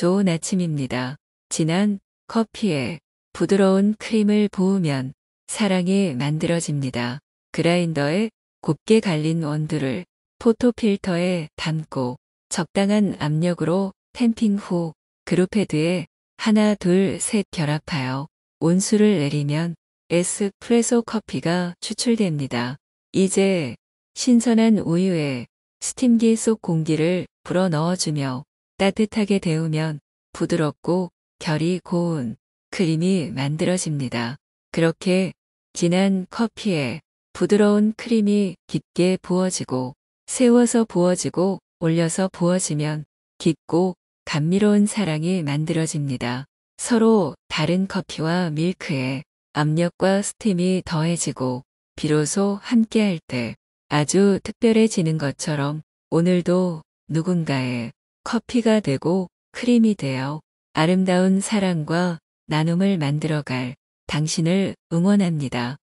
좋은 아침입니다. 진한 커피에 부드러운 크림을 부으면 사랑이 만들어집니다. 그라인더에 곱게 갈린 원두를 포토필터에 담고 적당한 압력으로 탬핑 후 그룹헤드에 하나 둘 셋 결합하여 온수를 내리면 에스프레소 커피가 추출됩니다. 이제 신선한 우유에 스팀기 속 공기를 불어 넣어주며 따뜻하게 데우면 부드럽고 결이 고운 크림이 만들어집니다. 그렇게 진한 커피에 부드러운 크림이 깊게 부어지고 세워서 부어지고 올려서 부어지면 깊고 감미로운 사랑이 만들어집니다. 서로 다른 커피와 밀크에 압력과 스팀이 더해지고 비로소 함께할 때 아주 특별해지는 것처럼 오늘도 누군가의 커피가 되고 크림이 되어 아름다운 사랑과 나눔을 만들어갈 당신을 응원합니다.